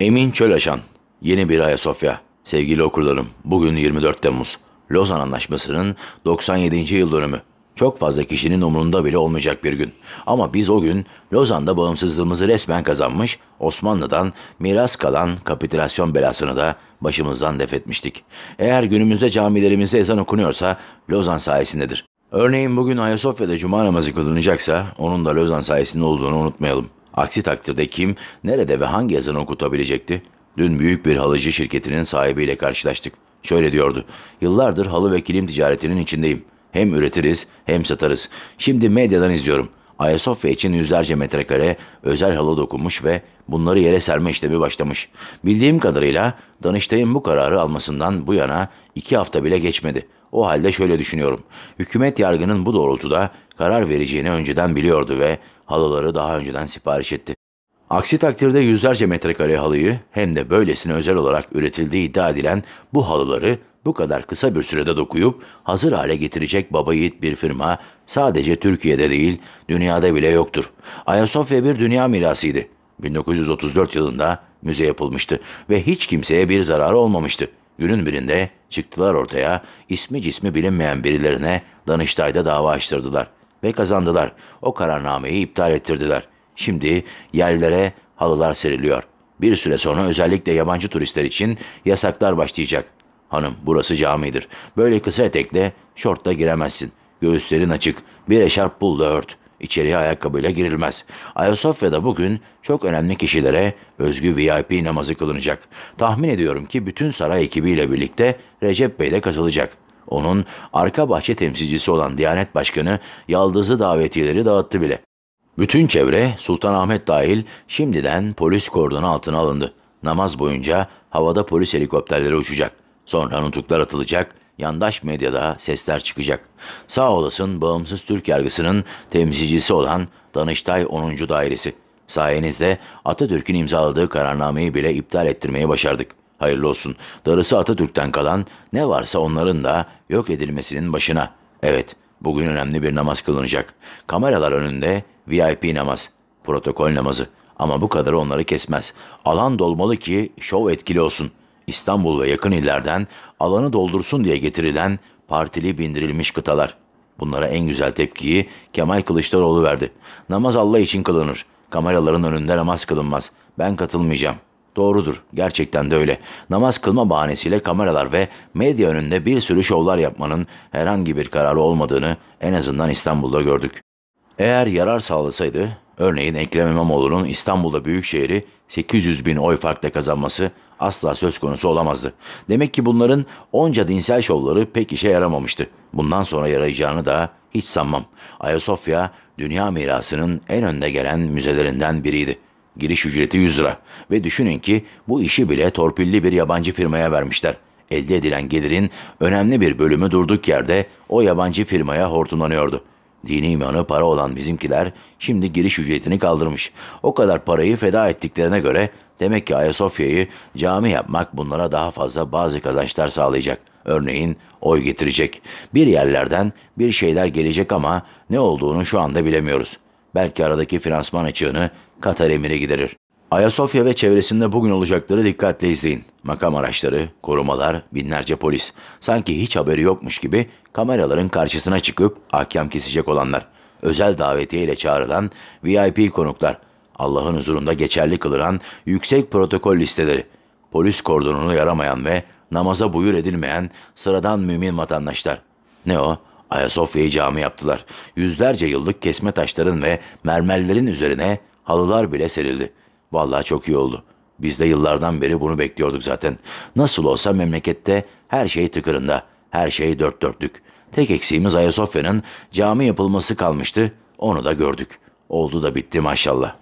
Emin Çölaşan, Yeni Bir Ayasofya. Sevgili okurlarım, bugün 24 Temmuz. Lozan Anlaşması'nın 97. yıl dönümü. Çok fazla kişinin umurunda bile olmayacak bir gün. Ama biz o gün Lozan'da bağımsızlığımızı resmen kazanmış, Osmanlı'dan miras kalan kapitülasyon belasını da başımızdan def etmiştik. Eğer günümüzde camilerimizde ezan okunuyorsa Lozan sayesindedir. Örneğin bugün Ayasofya'da cuma namazı kılınacaksa onun da Lozan sayesinde olduğunu unutmayalım. Aksi takdirde kim, nerede ve hangi yazını okutabilecekti? Dün büyük bir halıcı şirketinin sahibiyle karşılaştık. Şöyle diyordu. Yıllardır halı ve kilim ticaretinin içindeyim. Hem üretiriz hem satarız. Şimdi medyadan izliyorum. Ayasofya için yüzlerce metrekare özel halı dokunmuş ve bunları yere serme işlemi başlamış. Bildiğim kadarıyla Danıştay'ın bu kararı almasından bu yana iki hafta bile geçmedi. O halde şöyle düşünüyorum. Hükümet yargının bu doğrultuda karar vereceğini önceden biliyordu ve halıları daha önceden sipariş etti. Aksi takdirde yüzlerce metrekare halıyı hem de böylesine özel olarak üretildiği iddia edilen bu halıları bu kadar kısa bir sürede dokuyup hazır hale getirecek baba yiğit bir firma sadece Türkiye'de değil dünyada bile yoktur. Ayasofya bir dünya mirasıydı. 1934 yılında müze yapılmıştı ve hiç kimseye bir zararı olmamıştı. Günün birinde çıktılar ortaya ismi cismi bilinmeyen birilerine Danıştay'da dava açtırdılar.'' ve kazandılar. O kararnameyi iptal ettirdiler. Şimdi yerlere halılar seriliyor. Bir süre sonra özellikle yabancı turistler için yasaklar başlayacak. Hanım burası camidir. Böyle kısa etekle, şortla giremezsin. Göğüslerin açık, bir eşarp pulla ört. İçeriye ayakkabıyla girilmez. Ayasofya'da bugün çok önemli kişilere özgü VIP namazı kılınacak. Tahmin ediyorum ki bütün saray ekibiyle birlikte Recep Bey de katılacak. Onun arka bahçe temsilcisi olan Diyanet Başkanı Yaldız'ı davetiyeleri dağıttı bile. Bütün çevre Sultan Ahmet dahil şimdiden polis kordonu altına alındı. Namaz boyunca havada polis helikopterleri uçacak. Sonra nutuklar atılacak, yandaş medyada sesler çıkacak. Sağ olasın bağımsız Türk yargısının temsilcisi olan Danıştay 10. Dairesi. Sayenizde Atatürk'ün imzaladığı kararnameyi bile iptal ettirmeyi başardık. Hayırlı olsun. Darısı Atatürk'ten kalan ne varsa onların da yok edilmesinin başına. Evet, bugün önemli bir namaz kılınacak. Kameralar önünde VIP namaz, protokol namazı. Ama bu kadarı onları kesmez. Alan dolmalı ki şov etkili olsun. İstanbul ve yakın illerden alanı doldursun diye getirilen partili bindirilmiş kıtalar. Bunlara en güzel tepkiyi Kemal Kılıçdaroğlu verdi. Namaz Allah için kılınır. Kameraların önünde namaz kılınmaz. Ben katılmayacağım.'' Doğrudur, gerçekten de öyle. Namaz kılma bahanesiyle kameralar ve medya önünde bir sürü şovlar yapmanın herhangi bir kararı olmadığını en azından İstanbul'da gördük. Eğer yarar sağlasaydı, örneğin Ekrem İmamoğlu'nun İstanbul'da Büyükşehir'i 800 bin oy farkla kazanması asla söz konusu olamazdı. Demek ki bunların onca dinsel şovları pek işe yaramamıştı. Bundan sonra yarayacağını da hiç sanmam. Ayasofya, dünya mirasının en önde gelen müzelerinden biriydi.'' Giriş ücreti 100 lira. Ve düşünün ki bu işi bile torpilli bir yabancı firmaya vermişler. Elde edilen gelirin önemli bir bölümü durduk yerde o yabancı firmaya hortumlanıyordu. Dini imanı para olan bizimkiler şimdi giriş ücretini kaldırmış. O kadar parayı feda ettiklerine göre demek ki Ayasofya'yı cami yapmak bunlara daha fazla bazı kazançlar sağlayacak. Örneğin oy getirecek. Bir yerlerden bir şeyler gelecek ama ne olduğunu şu anda bilemiyoruz belki aradaki finansman açığını Katar emiri giderir. Ayasofya ve çevresinde bugün olacakları dikkatle izleyin. Makam araçları, korumalar, binlerce polis. Sanki hiç haberi yokmuş gibi kameraların karşısına çıkıp hakem kesecek olanlar. Özel davetiye çağrılan VIP konuklar. Allah'ın huzurunda geçerli kılınan yüksek protokol listeleri. Polis kordonunu yaramayan ve namaza buyur edilmeyen sıradan mümin vatandaşlar. Ne o? Ayasofya'yı cami yaptılar. Yüzlerce yıllık kesme taşların ve mermerlerin üzerine halılar bile serildi. Vallahi çok iyi oldu. Biz de yıllardan beri bunu bekliyorduk zaten. Nasıl olsa memlekette her şey tıkırında, her şey dört dörtlük. Tek eksiğimiz Ayasofya'nın cami yapılması kalmıştı, onu da gördük. Oldu da bitti maşallah.